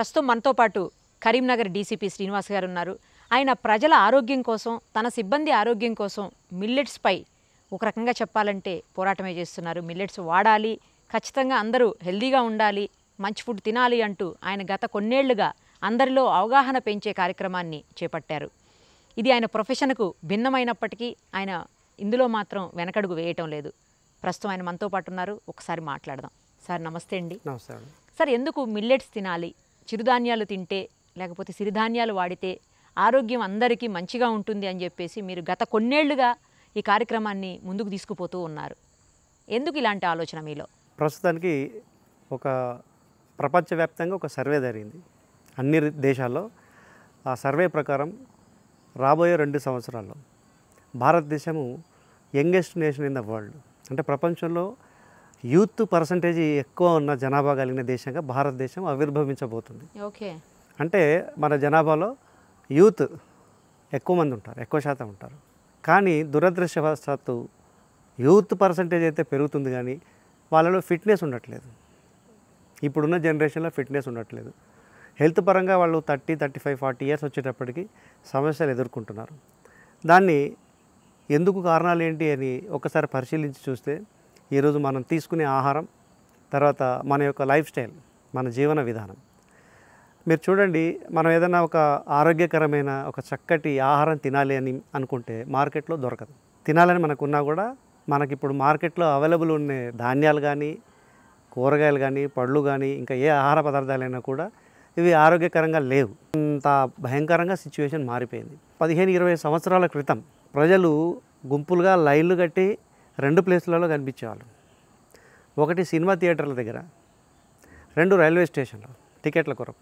ప్రస్తుతం మనతో పాటు కరీంనగర్ డీసీపీ శ్రీనివాస్ గారు ఉన్నారు ఆయన ప్రజల ఆరోగ్యం కోసం తన సిబ్బంది ఆరోగ్యం కోసం మిల్లెట్స్పై ఒక రకంగా చెప్పాలంటే పోరాటమే చేస్తున్నారు మిల్లెట్స్ వాడాలి ఖచ్చితంగా అందరూ హెల్దీగా ఉండాలి మంచి ఫుడ్ తినాలి అంటూ ఆయన గత కొన్నేళ్లుగా అందరిలో అవగాహన పెంచే కార్యక్రమాన్ని చేపట్టారు ఇది ఆయన ప్రొఫెషన్కు భిన్నమైనప్పటికీ ఆయన ఇందులో మాత్రం వెనకడుగు వేయటం లేదు ప్రస్తుతం ఆయన మనతో పాటు ఉన్నారు ఒకసారి మాట్లాడదాం సార్ నమస్తే అండి నమస్తే సార్ ఎందుకు మిల్లెట్స్ తినాలి చిరుధాన్యాలు తింటే లేకపోతే సిరిధాన్యాలు వాడితే ఆరోగ్యం అందరికీ మంచిగా ఉంటుంది అని చెప్పేసి మీరు గత కొన్నేళ్లుగా ఈ కార్యక్రమాన్ని ముందుకు తీసుకుపోతూ ఉన్నారు ఎందుకు ఇలాంటి ఆలోచన మీలో ప్రస్తుతానికి ఒక ప్రపంచవ్యాప్తంగా ఒక సర్వే జరిగింది అన్ని దేశాల్లో ఆ సర్వే ప్రకారం రాబోయే రెండు సంవత్సరాల్లో భారతదేశము youngest nation in the world అంటే ప్రపంచంలో యూత్ పర్సంటేజ్ ఎక్కువ ఉన్న జనాభా కలిగిన దేశంగా భారతదేశం ఆవిర్భవించబోతుంది ఓకే అంటే మన జనాభాలో యూత్ ఎక్కువ మంది ఉంటారు ఎక్కువ శాతం ఉంటారు కానీ దురదృష్టవశాత్తు యూత్ పర్సంటేజ్ అయితే పెరుగుతుంది కానీ వాళ్ళలో ఫిట్నెస్ ఉండట్లేదు ఇప్పుడున్న జనరేషన్లో ఫిట్నెస్ ఉండట్లేదు హెల్త్ పరంగా వాళ్ళు thirty thirty five forty years వచ్చేటప్పటికి సమస్యలు ఎదుర్కొంటున్నారు దాన్ని ఎందుకు కారణాలు ఏంటి అని ఒకసారి పరిశీలించి చూస్తే ఈరోజు మనం తీసుకునే ఆహారం తర్వాత మన యొక్క లైఫ్ స్టైల్ మన జీవన విధానం మీరు చూడండి మనం ఏదైనా ఒక ఆరోగ్యకరమైన ఒక చక్కటి ఆహారం తినాలి అని అనుకుంటే మార్కెట్లో దొరకదు తినాలని మనకున్నా కూడా మనకి ఇప్పుడు మార్కెట్లో అవైలబుల్ ఉండే ధాన్యాలు కానీ కూరగాయలు కానీ పళ్ళు కానీ ఇంకా ఏ ఆహార పదార్థాలైనా కూడా ఇవి ఆరోగ్యకరంగా లేవు అంత భయంకరంగా సిచ్యువేషన్ మారిపోయింది పదిహేను ఇరవై సంవత్సరాల క్రితం ప్రజలు గుంపులుగా లైన్లు కట్టి రెండు ప్లేస్లలో కనిపించేవాళ్ళు ఒకటి సినిమా థియేటర్ల దగ్గర రెండు రైల్వే స్టేషన్లో టికెట్ల కొరకు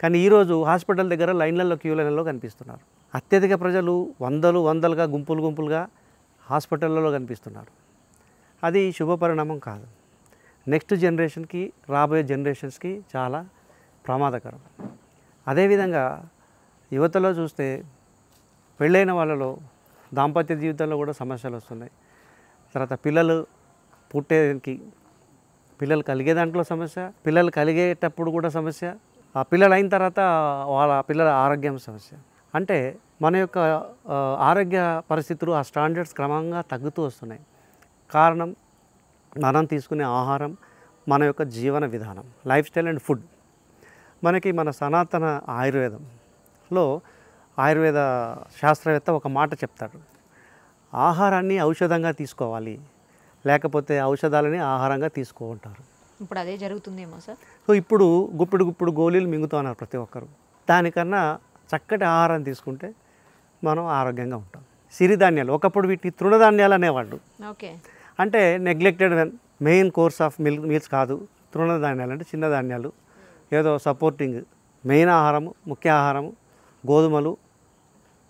కానీ ఈరోజు హాస్పిటల్ దగ్గర లైన్లలో క్యూలైన్లలో కనిపిస్తున్నారు అత్యధిక ప్రజలు వందలు వందలుగా గుంపులు గుంపులుగా హాస్పిటళ్ళలో కనిపిస్తున్నారు అది శుభపరిణామం కాదు నెక్స్ట్ జనరేషన్కి రాబోయే జనరేషన్స్కి చాలా ప్రమాదకరం అదేవిధంగా యువతలో చూస్తే పెళ్ళైన వాళ్ళలో దాంపత్య జీవితంలో కూడా సమస్యలు వస్తున్నాయి తర్వాత పిల్లలు పుట్టేకి పిల్లలు కలిగే దాంట్లో సమస్య పిల్లలు కలిగేటప్పుడు కూడా సమస్య ఆ పిల్లలు అయిన తర్వాత వాళ్ళ పిల్లల ఆరోగ్యం సమస్య అంటే మన యొక్క ఆరోగ్య పరిస్థితులు ఆ స్టాండర్డ్స్ క్రమంగా తగ్గుతూ వస్తున్నాయి కారణం మనం తీసుకునే ఆహారం మన యొక్క జీవన విధానం లైఫ్ స్టైల్ అండ్ ఫుడ్ మనకి మన సనాతన ఆయుర్వేదంలో ఆయుర్వేద శాస్త్రవేత్త ఒక మాట చెప్తాడు ఆహారాన్ని ఔషధంగా తీసుకోవాలి లేకపోతే ఔషధాలని ఆహారంగా తీసుకుంటారు ఇప్పుడు అదే జరుగుతుందేమో సార్ సో ఇప్పుడు గుప్పుడు గుప్పుడు గోళీలు మింగుతున్నారు ప్రతి ఒక్కరు దానికన్నా చక్కటి ఆహారం తీసుకుంటే మనం ఆరోగ్యంగా ఉంటాం సిరిధాన్యాలు ఒకప్పుడు వీటిని తృణధాన్యాలు అనేవాళ్ళు ఓకే అంటే neglected main course of milk meals కాదు తృణధాన్యాలు అంటే చిన్న ధాన్యాలు ఏదో సపోర్టింగ్ మెయిన్ ఆహారము ముఖ్య ఆహారము గోధుమలు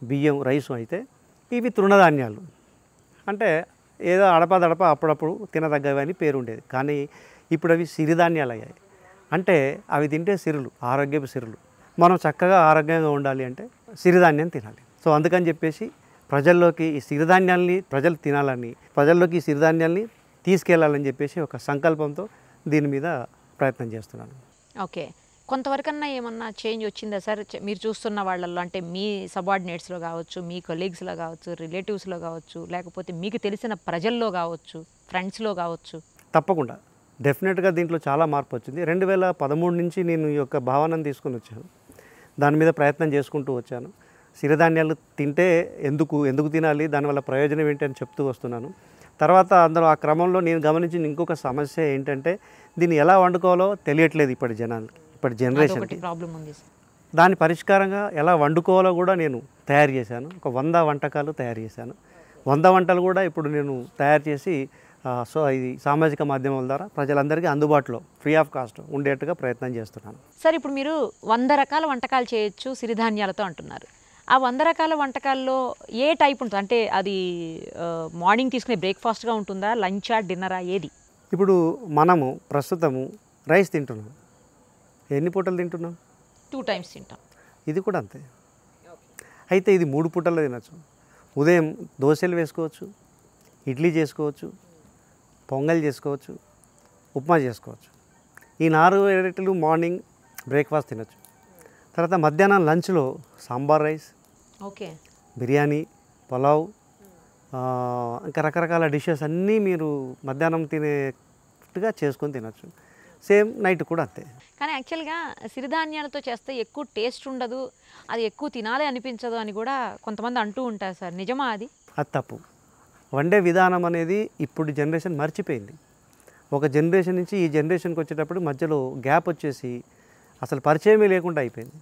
బియ్యం రైసు అయితే ఇవి తృణధాన్యాలు అంటే ఏదో అడపదడప అప్పుడప్పుడు తినదగ్గవి అని పేరు ఉండేది కానీ ఇప్పుడు అవి సిరిధాన్యాలు అయ్యాయి అంటే అవి తింటే సిరులు ఆరోగ్యపు సిరులు మనం చక్కగా ఆరోగ్యంగా ఉండాలి అంటే సిరిధాన్యం తినాలి సో అందుకని చెప్పేసి ప్రజల్లోకి ఈ సిరిధాన్యాల్ని ప్రజలు తినాలని ప్రజల్లోకి ఈ సిరిధాన్యాల్ని తీసుకెళ్లాలని చెప్పేసి ఒక సంకల్పంతో దీని మీద ప్రయత్నం చేస్తున్నాను ఓకే కొంతవరకన్నా ఏమన్నా చేంజ్ వచ్చిందా సార్ మీరు చూస్తున్న వాళ్ళల్లో అంటే మీ సబార్డినేట్స్లో కావచ్చు మీ కొలీగ్స్లో కావచ్చు రిలేటివ్స్లో కావచ్చు లేకపోతే మీకు తెలిసిన ప్రజల్లో కావచ్చు ఫ్రెండ్స్లో కావచ్చు తప్పకుండా డెఫినెట్గా దీంట్లో చాలా మార్పు వచ్చింది రెండు వేల పదమూడు నుంచి నేను ఈ యొక్క భావనను తీసుకుని వచ్చాను దాని మీద ప్రయత్నం చేసుకుంటూ వచ్చాను సిరిధాన్యాలు తింటే ఎందుకు ఎందుకు తినాలి దానివల్ల ప్రయోజనం ఏంటి అని చెప్తూ వస్తున్నాను తర్వాత అందులో ఆ క్రమంలో నేను గమనించిన ఇంకొక సమస్య ఏంటంటే దీన్ని ఎలా వండుకోవాలో తెలియట్లేదు ఇప్పటి జనాలకి ఇప్పటి జనరేషన్ ప్రాబ్లం ఉంది దాని పరిష్కారంగా ఎలా వండుకోవాలో కూడా నేను తయారు చేశాను ఒక వంద వంటకాలు తయారు చేశాను వంద వంటలు కూడా ఇప్పుడు నేను తయారు చేసి సో ఇది సామాజిక మాధ్యమాల ద్వారా ప్రజలందరికీ అందుబాటులో ఫ్రీ ఆఫ్ కాస్ట్ ఉండేట్టుగా ప్రయత్నం చేస్తున్నాను సార్ ఇప్పుడు మీరు వంద రకాల వంటకాలు చేయొచ్చు సిరిధాన్యాలతో అంటున్నారు ఆ వంద రకాల వంటకాల్లో ఏ టైప్ ఉంటుంది అంటే అది మార్నింగ్ తీసుకునే బ్రేక్ఫాస్ట్గా ఉంటుందా లంచా డిన్నరా ఏది ఇప్పుడు మనము ప్రస్తుతము రైస్ తింటున్నాం ఎన్ని పూటలు తింటున్నాం టూ టైమ్స్ తింటాం ఇది కూడా అంతే అయితే ఇది మూడు పూటల్లో తినచ్చు ఉదయం దోశలు వేసుకోవచ్చు ఇడ్లీ చేసుకోవచ్చు పొంగల్ చేసుకోవచ్చు ఉప్మా చేసుకోవచ్చు ఈ నాలుగు వెరైటీలు మార్నింగ్ బ్రేక్ఫాస్ట్ తినచ్చు తర్వాత మధ్యాహ్నం లంచ్లో సాంబార్ రైస్ ఓకే బిర్యానీ పులావ్ ఇంకా రకరకాల డిషెస్ అన్నీ మీరు మధ్యాహ్నం తినేట్టుగా చేసుకొని తినచ్చు సేమ్ నైట్ కూడా అంతే కానీ యాక్చువల్గా సిరిధాన్యాలతో చేస్తే ఎక్కువ టేస్ట్ ఉండదు అది ఎక్కువ తినాలి అనిపించదు అని కూడా కొంతమంది అంటూ ఉంటారు సార్ నిజమా అది అది తప్పు వండే విధానం అనేది ఇప్పుడు జనరేషన్ మర్చిపోయింది ఒక జనరేషన్ నుంచి ఈ జనరేషన్కి వచ్చేటప్పుడు మధ్యలో గ్యాప్ వచ్చేసి అసలు పరిచయమే లేకుండా అయిపోయింది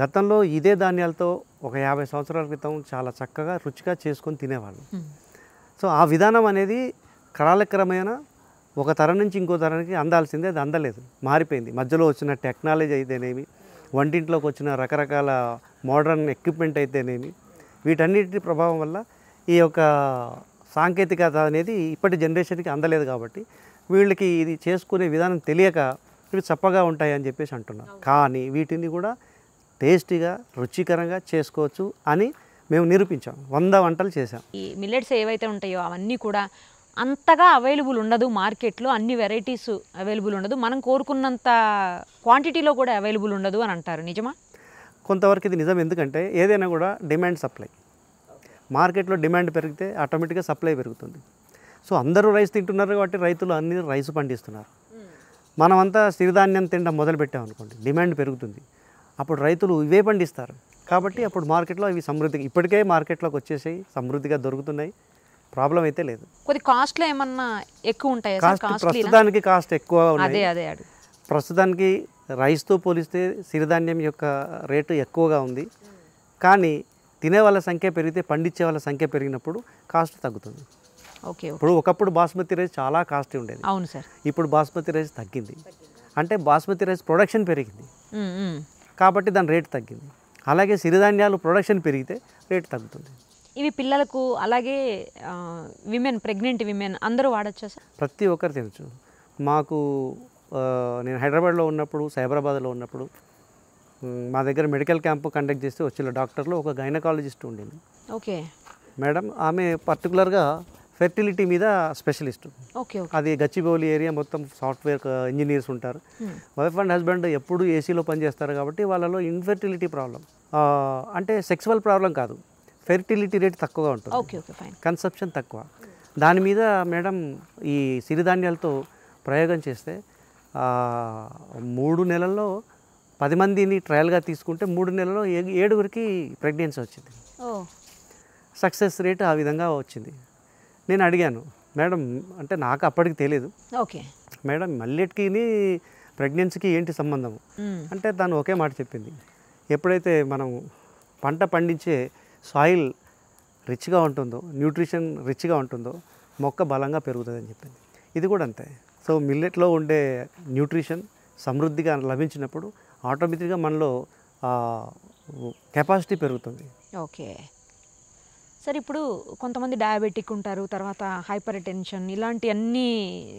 గతంలో ఇదే ధాన్యాలతో ఒక యాభై సంవత్సరాల క్రితం చాలా చక్కగా రుచిగా చేసుకొని తినేవాళ్ళు సో ఆ విధానం అనేది కాలక్రమేణా ఒక తరం నుంచి ఇంకో తరానికి అందాల్సిందే అది అందలేదు మారిపోయింది మధ్యలో వచ్చిన టెక్నాలజీ అయితేనేమి వంటింట్లోకి వచ్చిన రకరకాల మోడర్న్ ఎక్విప్మెంట్ అయితేనేమి వీటన్నిటి ప్రభావం వల్ల ఈ యొక్క సాంకేతికత అనేది ఇప్పటి జనరేషన్కి అందలేదు కాబట్టి వీళ్ళకి ఇది చేసుకునే విధానం తెలియక ఇవి చప్పగా ఉంటాయని చెప్పేసి అంటున్నారు కానీ వీటిని కూడా టేస్టీగా రుచికరంగా చేసుకోవచ్చు అని మేము నిరూపించాం వంద వంటలు చేసాం ఈ మిల్లెట్స్ ఏవైతే ఉంటాయో అవన్నీ కూడా అంతగా అవైలబుల్ ఉండదు మార్కెట్లో అన్ని వెరైటీస్ అవైలబుల్ ఉండదు మనం కోరుకున్నంత క్వాంటిటీలో కూడా అవైలబుల్ ఉండదు అని అంటారు నిజమా కొంతవరకు ఇది నిజం ఎందుకంటే ఏదైనా కూడా డిమాండ్ సప్లై మార్కెట్లో డిమాండ్ పెరిగితే ఆటోమేటిక్గా సప్లై పెరుగుతుంది సో అందరూ రైస్ తింటున్నారు కాబట్టి రైతులు అన్ని రైస్ పండిస్తున్నారు hmm. మనమంతా సిరిధాన్యం తినడం మొదలుపెట్టాం అనుకోండి డిమాండ్ పెరుగుతుంది అప్పుడు రైతులు ఇవే పండిస్తారు కాబట్టి అప్పుడు మార్కెట్లో ఇవి సమృద్ధి ఇప్పటికే మార్కెట్లోకి వచ్చేసాయి సమృద్ధిగా దొరుకుతున్నాయి ప్రాబ్లం అయితే లేదు కొద్ది కాస్ట్లో ఏమన్నా ఎక్కువ ఉంటాయి ప్రస్తుతానికి కాస్ట్ ఎక్కువ ఉన్నాయి ప్రస్తుతానికి రైస్తో పోలిస్తే సిరిధాన్యం యొక్క రేటు ఎక్కువగా ఉంది కానీ తినే వాళ్ళ సంఖ్య పెరిగితే పండించే వాళ్ళ సంఖ్య పెరిగినప్పుడు కాస్ట్ తగ్గుతుంది ఓకే ఇప్పుడు ఒకప్పుడు బాస్మతి రైస్ చాలా కాస్ట్ ఉండేది అవును సార్ ఇప్పుడు బాస్మతి రైస్ తగ్గింది అంటే బాస్మతి రైస్ ప్రొడక్షన్ పెరిగింది కాబట్టి దాని రేటు తగ్గింది అలాగే సిరిధాన్యాలు ప్రొడక్షన్ పెరిగితే రేటు తగ్గుతుంది ఇవి పిల్లలకు అలాగే విమెన్ ప్రెగ్నెంట్ విమెన్ అందరూ వాడచ్చు సార్ ప్రతి ఒక్కరు తినచ్చు మాకు నేను హైదరాబాద్లో ఉన్నప్పుడు సైబరాబాద్లో ఉన్నప్పుడు మా దగ్గర మెడికల్ క్యాంప్ కండక్ట్ చేస్తే వచ్చిన డాక్టర్లో ఒక గైనకాలజిస్ట్ ఉండింది ఓకే మేడం ఆమె పర్టికులర్గా ఫెర్టిలిటీ మీద స్పెషలిస్ట్ ఓకే అది గచ్చిబౌలి ఏరియా మొత్తం సాఫ్ట్వేర్ ఇంజనీర్స్ ఉంటారు hmm. వైఫ్ అండ్ హస్బెండ్ ఎప్పుడు ఏసీలో పనిచేస్తారు కాబట్టి వాళ్ళలో ఇన్ఫెర్టిలిటీ ప్రాబ్లం అంటే సెక్సువల్ ప్రాబ్లం కాదు ఫెర్టిలిటీ రేట్ తక్కువగా ఉంటుంది ఓకే ఓకే ఫైన్ కన్సప్షన్ తక్కువ దాని మీద మేడం ఈ సిరిధాన్యాలతో ప్రయోగం చేస్తే మూడు నెలల్లో పది మందిని ట్రయల్గా తీసుకుంటే మూడు నెలల్లో ఏడుగురికి ప్రెగ్నెన్సీ వచ్చింది సక్సెస్ రేట్ ఆ విధంగా వచ్చింది నేను అడిగాను మేడం అంటే నాకు అప్పటికి తెలియదు ఓకే మేడం మల్లెట్కి ప్రెగ్నెన్సీకి ఏంటి సంబంధం అంటే తను ఒకే మాట చెప్పింది ఎప్పుడైతే మనం పంట పండించే సాయిల్ రిచ్గా ఉంటుందో న్యూట్రిషన్ రిచ్గా ఉంటుందో మొక్క బలంగా పెరుగుతుందని చెప్పింది ఇది కూడా అంతే సో మిల్లెట్లో ఉండే న్యూట్రిషన్ సమృద్ధిగా లభించినప్పుడు ఆటోమేటిక్గా మనలో కెపాసిటీ పెరుగుతుంది ఓకే సరే ఇప్పుడు కొంతమంది డయాబెటిక్ ఉంటారు తర్వాత హైపర్ టెన్షన్ ఇలాంటి అన్నీ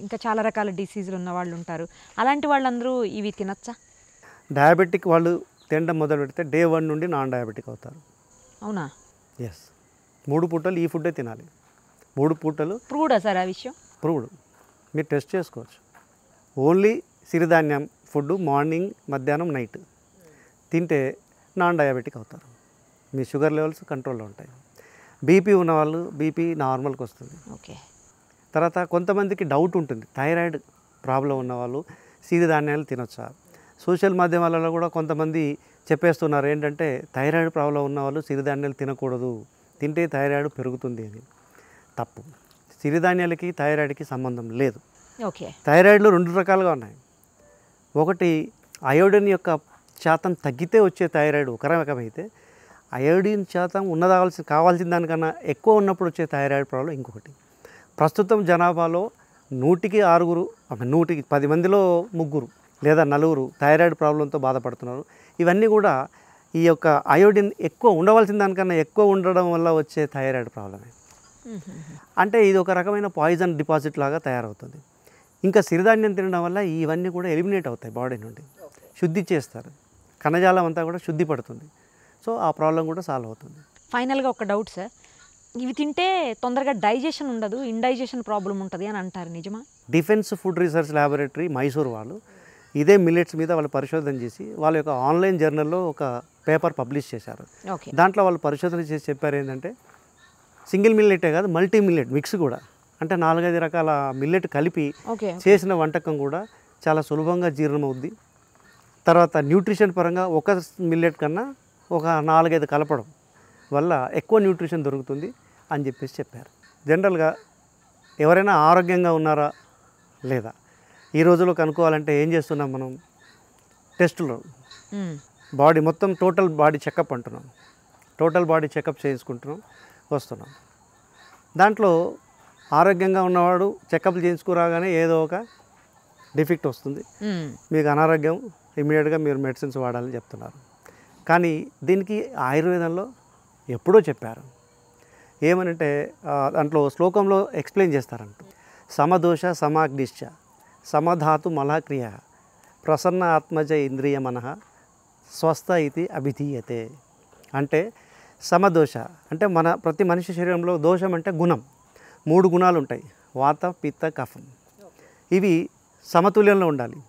ఇంకా చాలా రకాల డిసీజులు ఉన్న వాళ్ళు ఉంటారు అలాంటి వాళ్ళందరూ ఇవి తినచ్చా డయాబెటిక్ వాళ్ళు తినడం మొదలు పెడితే డే వన్ నుండి నాన్ డయాబెటిక్ అవుతారు అవునా ఎస్ మూడు పూటలు ఈ ఫుడ్డే తినాలి మూడు పూటలు ప్రూడా సార్ ఆ విషయం ప్రూవ్డ్ మీరు టెస్ట్ చేసుకోవచ్చు ఓన్లీ సిరిధాన్యం ఫుడ్ మార్నింగ్ మధ్యాహ్నం నైట్ తింటే నాన్ డయాబెటిక్ అవుతారు మీ షుగర్ లెవెల్స్ కంట్రోల్లో ఉంటాయి బీపీ ఉన్నవాళ్ళు బీపీ నార్మల్కి వస్తుంది ఓకే తర్వాత కొంతమందికి డౌట్ ఉంటుంది థైరాయిడ్ ప్రాబ్లం ఉన్నవాళ్ళు సిరిధాన్యాలు తినొచ్చా సోషల్ మాధ్యమాలలో కూడా కొంతమంది చెప్పేస్తున్నారు ఏంటంటే థైరాయిడ్ ప్రాబ్లం ఉన్న వాళ్ళు సిరిధాన్యాలు తినకూడదు తింటే థైరాయిడ్ పెరుగుతుంది అని తప్పు సిరిధాన్యాలకి థైరాయిడ్కి సంబంధం లేదు ఓకే థైరాయిడ్లో రెండు రకాలుగా ఉన్నాయి ఒకటి అయోడిన్ యొక్క శాతం తగ్గితే వచ్చే థైరాయిడ్ ఒక రకమైతే అయోడిన్ శాతం ఉన్నదాల్సి కావాల్సిన దానికన్నా ఎక్కువ ఉన్నప్పుడు వచ్చే థైరాయిడ్ ప్రాబ్లం ఇంకొకటి ప్రస్తుతం జనాభాలో నూటికి ఆరుగురు నూటికి పది మందిలో ముగ్గురు లేదా నలుగురు థైరాయిడ్ ప్రాబ్లంతో బాధపడుతున్నారు ఇవన్నీ కూడా ఈ యొక్క అయోడిన్ ఎక్కువ ఉండవలసిన దానికన్నా ఎక్కువ ఉండడం వల్ల వచ్చే థైరాయిడ్ ప్రాబ్లమే అంటే ఇది ఒక రకమైన పాయిజన్ డిపాజిట్ లాగా తయారవుతుంది ఇంకా సిరిధాన్యం తినడం వల్ల ఇవన్నీ కూడా ఎలిమినేట్ అవుతాయి బాడీ నుండి శుద్ధి చేస్తారు కణజాలం అంతా కూడా శుద్ధి పడుతుంది సో ఆ ప్రాబ్లం కూడా సాల్వ్ అవుతుంది ఫైనల్గా ఒక డౌట్ సార్ ఇవి తింటే తొందరగా డైజెషన్ ఉండదు ఇండైజెషన్ ప్రాబ్లం ఉంటుంది అని అంటారు నిజమా defence food research laboratory Mysore వాళ్ళు ఇదే మిల్లెట్స్ మీద వాళ్ళు పరిశోధన చేసి వాళ్ళ యొక్క ఆన్లైన్ జర్నల్లో ఒక పేపర్ పబ్లిష్ చేశారు దాంట్లో వాళ్ళు పరిశోధన చేసి చెప్పారు ఏంటంటే సింగిల్ మిల్లెటే కాదు మల్టీ మిల్లెట్ మిక్స్ కూడా అంటే నాలుగైదు రకాల మిల్లెట్ కలిపి చేసిన వంటకం కూడా చాలా సులభంగా జీర్ణమవుద్ది తర్వాత న్యూట్రిషన్ పరంగా ఒక మిల్లెట్ కన్నా ఒక నాలుగైదు కలపడం వల్ల ఎక్కువ న్యూట్రిషన్ దొరుకుతుంది అని చెప్పేసి చెప్పారు జనరల్గా ఎవరైనా ఆరోగ్యంగా ఉన్నారా లేదా ఈ రోజులో కనుక్కోవాలంటే ఏం చేస్తున్నాం మనం టెస్టులు బాడీ మొత్తం టోటల్ బాడీ చెకప్ అంటున్నాం టోటల్ బాడీ చెకప్ చేయించుకుంటున్నాం వస్తున్నాం దాంట్లో ఆరోగ్యంగా ఉన్నవాడు చెకప్ చేయించుకురాగానే ఏదో ఒక డిఫెక్ట్ వస్తుంది మీకు అనారోగ్యం ఇమీడియట్గా మీరు మెడిసిన్స్ వాడాలని చెప్తున్నారు కానీ దీనికి ఆయుర్వేదంలో ఎప్పుడో చెప్పారు ఏమనంటే దాంట్లో శ్లోకంలో ఎక్స్ప్లెయిన్ చేస్తారంట సమదోష సమాగ్నిశ్చ సమధాతు మలక్రియ ప్రసన్న ఆత్మజ ఇంద్రియ మనః స్వస్థ ఇది అభిధీయతే అంటే సమదోష అంటే మన ప్రతి మనిషి శరీరంలో దోషం అంటే గుణం మూడు గుణాలు ఉంటాయి వాత పిత్త కఫం ఇవి సమతుల్యంలో ఉండాలి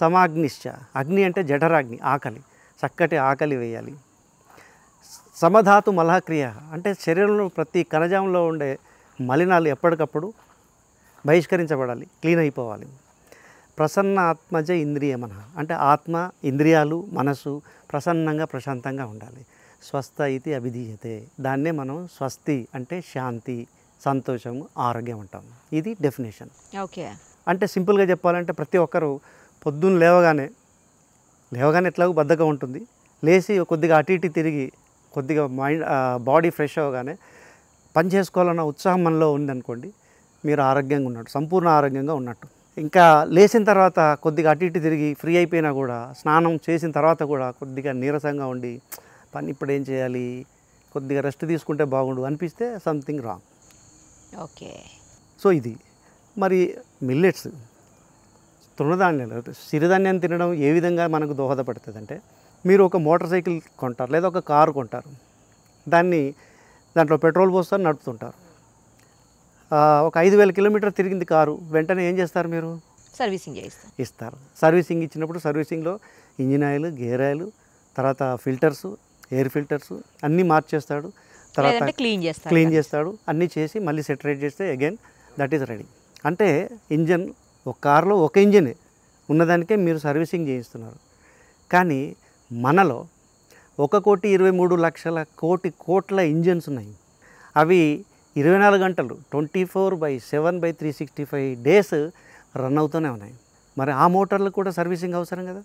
సమాగ్నిశ్చ అగ్ని అంటే జఠరాగ్ని ఆకలి చక్కటి ఆకలి వేయాలి సమధాతు మలహక్రియ అంటే శరీరంలో ప్రతి కణజంలో ఉండే మలినాలు ఎప్పటికప్పుడు బహిష్కరించబడాలి క్లీన్ అయిపోవాలి ప్రసన్న ఆత్మజ ఇంద్రియమన అంటే ఆత్మ ఇంద్రియాలు మనసు ప్రసన్నంగా ప్రశాంతంగా ఉండాలి స్వస్థ ఇది అభిధీయతే దాన్నే మనం స్వస్తి అంటే శాంతి సంతోషము ఆరోగ్యం అంటాం ఇది డెఫినేషన్ ఓకే అంటే సింపుల్గా చెప్పాలంటే ప్రతి ఒక్కరు పొద్దున్న లేవగానే లేవగానే ఎట్లాగో బద్దగా ఉంటుంది లేచి కొద్దిగా అటు ఇటు తిరిగి కొద్దిగా మైండ్ బాడీ ఫ్రెష్ అవ్వగానే పని చేసుకోవాలన్న ఉత్సాహం మనలో ఉందనుకోండి మీరు ఆరోగ్యంగా ఉన్నట్టు సంపూర్ణ ఆరోగ్యంగా ఉన్నట్టు ఇంకా లేచిన తర్వాత కొద్దిగా అటు ఇటు తిరిగి ఫ్రీ అయిపోయినా కూడా స్నానం చేసిన తర్వాత కూడా కొద్దిగా నీరసంగా ఉండి పని ఇప్పుడు ఏం చేయాలి కొద్దిగా రెస్ట్ తీసుకుంటే బాగుండు అనిపిస్తే సంథింగ్ రాంగ్ ఓకే సో ఇది మరి మిల్లెట్స్ తృణధాన్యాలు సిరిధాన్యం తినడం ఏ విధంగా మనకు దోహదపడుతుంది అంటే మీరు ఒక మోటార్ సైకిల్ కొంటారు లేదా ఒక కారు కొంటారు దాన్ని దాంట్లో పెట్రోల్ పోస్తారు నడుపుతుంటారు ఒక ఐదు వేల కిలోమీటర్ తిరిగింది కారు వెంటనే ఏం చేస్తారు మీరు సర్వీసింగ్ ఇస్తారు సర్వీసింగ్ ఇచ్చినప్పుడు సర్వీసింగ్లో ఇంజిన్ ఆయిల్ గేర్ ఆయిల్ తర్వాత ఫిల్టర్స్ ఎయిర్ ఫిల్టర్స్ అన్నీ మార్చేస్తాడు తర్వాత క్లీన్ చేస్తాడు క్లీన్ చేస్తాడు అన్నీ చేసి మళ్ళీ సెటరేట్ చేస్తే అగైన్ దట్ ఈస్ రెడీ అంటే ఇంజన్ ఒక కారులో ఒక ఇంజనే ఉన్నదానికే మీరు సర్వీసింగ్ చేయిస్తున్నారు కానీ మనలో ఒక కోటి ఇరవై మూడు లక్షల కోటి కోట్ల ఇంజన్స్ ఉన్నాయి అవి ఇరవై నాలుగు గంటలు twenty four by seven by three sixty five days run అవుతూనే ఉన్నాయి మరి ఆ మోటార్లు కూడా సర్వీసింగ్ అవసరం కదా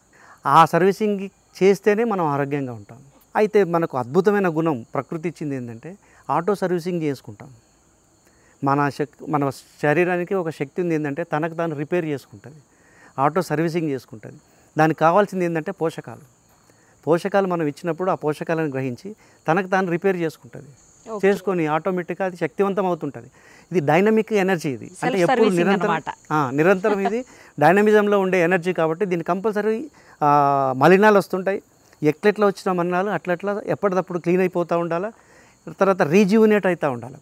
ఆ సర్వీసింగ్ చేస్తేనే మనం ఆరోగ్యంగా ఉంటాం అయితే మనకు అద్భుతమైన గుణం ప్రకృతి ఇచ్చింది ఏంటంటే ఆటో సర్వీసింగ్ చేసుకుంటాం మన శక్తి మన శరీరానికి ఒక శక్తి ఉంది ఏంటంటే తనకు తాను రిపేర్ చేసుకుంటుంది ఆటో సర్వీసింగ్ చేసుకుంటుంది దానికి కావాల్సింది ఏంటంటే పోషకాలు పోషకాలు మనం ఇచ్చినప్పుడు ఆ పోషకాలను గ్రహించి తనకు తాను రిపేర్ చేసుకుంటుంది చేసుకొని ఆటోమేటిక్గా అది శక్తివంతం అవుతుంటుంది ఇది డైనమిక్ ఎనర్జీ ఇది అంటే ఎప్పుడు నిరంతరం నిరంతరం ఇది డైనమిజంలో ఉండే ఎనర్జీ కాబట్టి దీన్ని కంపల్సరీ మలినాలు వస్తుంటాయి ఎట్లెట్లా వచ్చిన మలినాలు అట్లట్లా ఎప్పటికప్పుడు క్లీన్ అయిపోతూ ఉండాలి తర్వాత రీజ్యూనేట్ అవుతూ ఉండాలి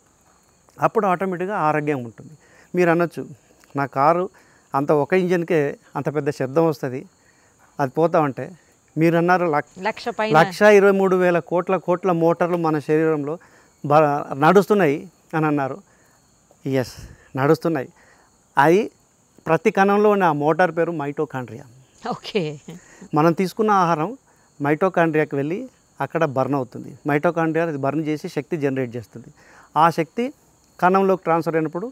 అప్పుడు ఆటోమేటిక్గా ఆరోగ్యం ఉంటుంది మీరు అనొచ్చు నా కారు అంత ఒక ఇంజిన్కే అంత పెద్ద శబ్దం వస్తుంది అది ఉంటే మీరు అన్నారు లక్ష లక్ష ఇరవై మూడు వేల కోట్ల కోట్ల మోటార్లు మన శరీరంలో నడుస్తున్నాయి అని అన్నారు ఎస్ నడుస్తున్నాయి అది ప్రతి కణంలో ఉన్న మోటార్ పేరు మైటోకాండ్రియా ఓకే మనం తీసుకున్న ఆహారం మైటోకాండ్రియాకి వెళ్ళి అక్కడ బర్న్ అవుతుంది మైటోకాండ్రియా అది బర్న్ చేసి శక్తి జనరేట్ చేస్తుంది ఆ శక్తి కణంలోకి ట్రాన్స్ఫర్ అయినప్పుడు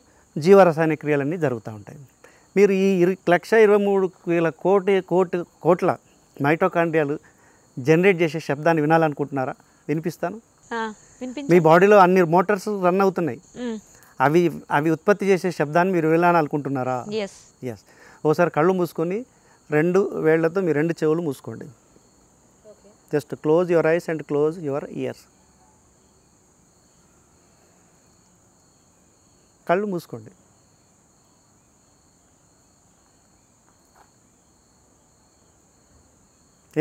జీవరసాయన క్రియలన్నీ జరుగుతూ ఉంటాయి మీరు ఈ ఇరు లక్ష ఇరవై మూడు వేల కోటి కోటి కోట్ల మైటోకాండ్రియాలు జనరేట్ చేసే శబ్దాన్ని వినాలనుకుంటున్నారా వినిపిస్తాను మీ బాడీలో అన్ని మోటార్స్ రన్ అవుతున్నాయి అవి అవి ఉత్పత్తి చేసే శబ్దాన్ని మీరు వెళ్ళాలని అనుకుంటున్నారా ఎస్ ఓసారి కళ్ళు మూసుకొని రెండు వేళ్లతో మీ రెండు చెవులు మూసుకోండి just close your eyes and close your ears కళ్ళు మూసుకోండి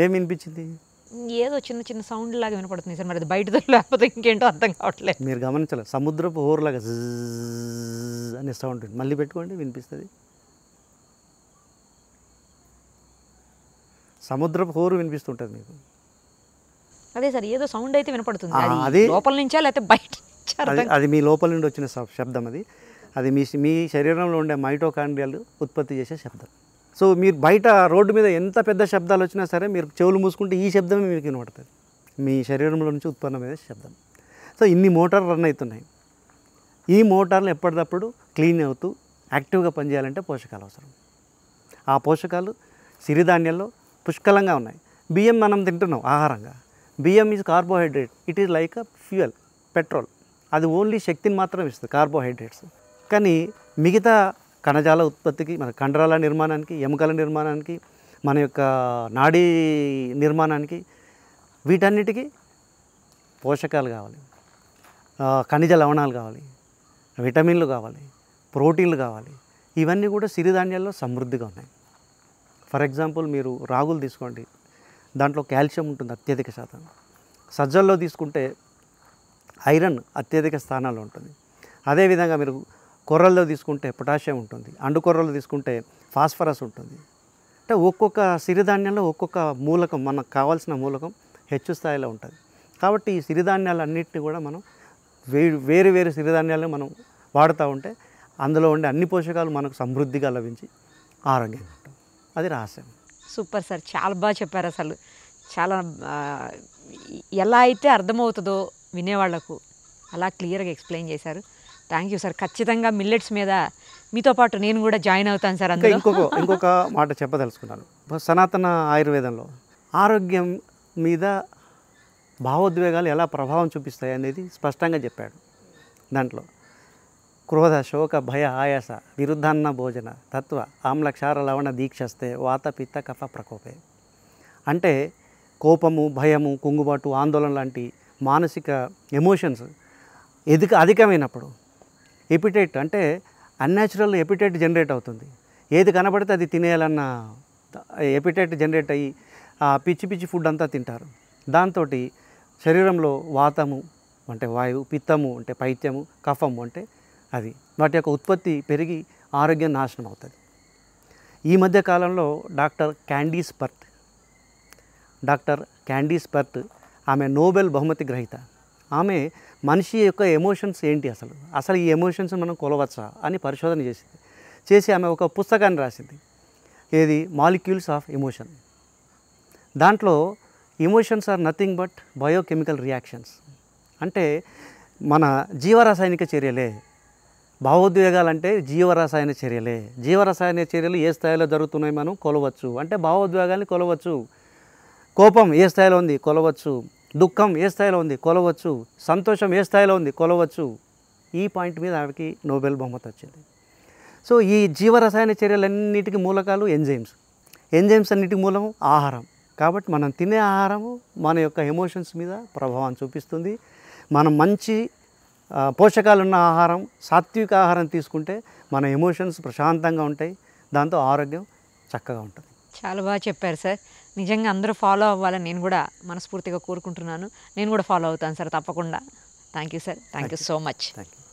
ఏమి వినిపించింది ఏదో చిన్న చిన్న సౌండ్ లాగా వినపడుతుంది సార్ మరి అది బయట లేకపోతే ఇంకేంటో అర్థం కావట్లేదు మీరు గమనించలేదు సముద్రపు లాగా అనే సౌండ్ మళ్ళీ పెట్టుకోండి వినిపిస్తుంది సముద్రపు హోరు వినిపిస్తుంటుంది మీకు అదే సార్ ఏదో సౌండ్ అయితే వినపడుతుంది అది లోపల నుంచా లేకపోతే బయట అది మీ లోపల నుండి వచ్చిన శబ్దం అది అది మీ మీ శరీరంలో ఉండే మైటోకాండ్రియాలు ఉత్పత్తి చేసే శబ్దం సో మీరు బయట రోడ్డు మీద ఎంత పెద్ద శబ్దాలు వచ్చినా సరే మీరు చెవులు మూసుకుంటే ఈ శబ్దమే మీకు వినబడుతుంది మీ శరీరంలో నుంచి ఉత్పన్నమయ్యే శబ్దం సో ఇన్ని మోటార్లు రన్ అవుతున్నాయి ఈ మోటార్లు ఎప్పటికప్పుడు క్లీన్ అవుతూ యాక్టివ్గా పనిచేయాలంటే పోషకాలు అవసరం ఆ పోషకాలు సిరిధాన్యాల్లో పుష్కలంగా ఉన్నాయి బియ్యం మనం తింటున్నాం ఆహారంగా బియ్యం is carbohydrate it is like a fuel petrol అది ఓన్లీ శక్తిని మాత్రం ఇస్తుంది కార్బోహైడ్రేట్స్ కానీ మిగతా కణజాల ఉత్పత్తికి మన కండరాల నిర్మాణానికి ఎముకల నిర్మాణానికి మన యొక్క నాడీ నిర్మాణానికి వీటన్నిటికీ పోషకాలు కావాలి ఖనిజ లవణాలు కావాలి విటమిన్లు కావాలి ప్రోటీన్లు కావాలి ఇవన్నీ కూడా సిరిధాన్యాల్లో సమృద్ధిగా ఉన్నాయి ఫర్ ఎగ్జాంపుల్ మీరు రాగులు తీసుకోండి దాంట్లో కాల్షియం ఉంటుంది అత్యధిక శాతం సజ్జల్లో తీసుకుంటే ఐరన్ అత్యధిక స్థానాల్లో ఉంటుంది అదేవిధంగా మీరు కొర్రల్లో తీసుకుంటే పొటాషియం ఉంటుంది అండు కొర్రలు తీసుకుంటే ఫాస్ఫరస్ ఉంటుంది అంటే ఒక్కొక్క సిరిధాన్యంలో ఒక్కొక్క మూలకం మనకు కావాల్సిన మూలకం హెచ్చు స్థాయిలో ఉంటుంది కాబట్టి ఈ సిరిధాన్యాలన్నింటినీ కూడా మనం వే వేరు వేరు సిరిధాన్యాలను మనం వాడుతూ ఉంటే అందులో ఉండే అన్ని పోషకాలు మనకు సమృద్ధిగా లభించి ఆరోగ్యంగా ఉంటాం అది రహస్యం సూపర్ సార్ చాలా బాగా చెప్పారు అసలు చాలా ఎలా అయితే అర్థమవుతుందో వినేవాళ్లకు అలా క్లియర్గా ఎక్స్ప్లెయిన్ చేశారు థ్యాంక్ యూ సార్ ఖచ్చితంగా మిల్లెట్స్ మీద మీతో పాటు నేను కూడా జాయిన్ అవుతాను సార్ అందులో ఇంకొక ఇంకొక మాట చెప్పదలుచుకున్నాను సనాతన ఆయుర్వేదంలో ఆరోగ్యం మీద భావోద్వేగాలు ఎలా ప్రభావం చూపిస్తాయి అనేది స్పష్టంగా చెప్పాడు దాంట్లో క్రోధ శోక భయ ఆయాస విరుద్ధాన్న భోజన తత్వ ఆమ్ల క్షార లవణ దీక్షస్తే వాత పిత్త కఫ ప్రకోపే అంటే కోపము భయము కుంగుబాటు ఆందోళన లాంటి మానసిక ఎమోషన్స్ ఎదుక అధికమైనప్పుడు ఎపిటైట్ అంటే అన్యాచురల్ ఎపిటైట్ జనరేట్ అవుతుంది ఏది కనబడితే అది తినేయాలన్న ఎపిటైట్ జనరేట్ అయ్యి ఆ పిచ్చి పిచ్చి ఫుడ్ అంతా తింటారు దాంతో శరీరంలో వాతము అంటే వాయువు పిత్తము అంటే పైత్యము కఫము అంటే అది వాటి యొక్క ఉత్పత్తి పెరిగి ఆరోగ్యం నాశనం అవుతుంది ఈ మధ్య కాలంలో doctor Candace Pert doctor Candace Pert ఆమె నోబెల్ బహుమతి గ్రహీత ఆమె మనిషి యొక్క ఎమోషన్స్ ఏంటి అసలు అసలు ఈ ఎమోషన్స్ మనం కొలవచ్చా అని పరిశోధన చేసింది చేసి ఆమె ఒక పుస్తకాన్ని రాసింది ఏది మాలిక్యూల్స్ ఆఫ్ ఎమోషన్ దాంట్లో emotions are nothing but biochemical reactions అంటే మన జీవరసాయనిక చర్యలే భావోద్వేగాలంటే జీవరసాయన చర్యలే జీవరసాయన చర్యలు ఏ స్థాయిలో జరుగుతున్నాయి మనం కొలవచ్చు అంటే భావోద్వేగాన్ని కొలవచ్చు కోపం ఏ స్థాయిలో ఉంది కొలవచ్చు దుఃఖం ఏ స్థాయిలో ఉంది కొలవచ్చు సంతోషం ఏ స్థాయిలో ఉంది కొలవచ్చు ఈ పాయింట్ మీద ఆమెకి నోబెల్ బహుమతి వచ్చింది సో ఈ జీవరసాయన చర్యలన్నిటికీ మూలకాలు ఎంజైమ్స్ ఎంజైమ్స్ అన్నిటికీ మూలము ఆహారం కాబట్టి మనం తినే ఆహారము మన యొక్క ఎమోషన్స్ మీద ప్రభావం చూపిస్తుంది మనం మంచి పోషకాలున్న ఆహారం సాత్విక ఆహారం తీసుకుంటే మన ఎమోషన్స్ ప్రశాంతంగా ఉంటాయి దాంతో ఆరోగ్యం చక్కగా ఉంటుంది చాలా బాగా చెప్పారు సార్ నిజంగా అందరూ ఫాలో అవ్వాలని నేను కూడా మనస్ఫూర్తిగా కోరుకుంటున్నాను నేను కూడా ఫాలో అవుతాను సార్ తప్పకుండా thank you sir thank you so much thank you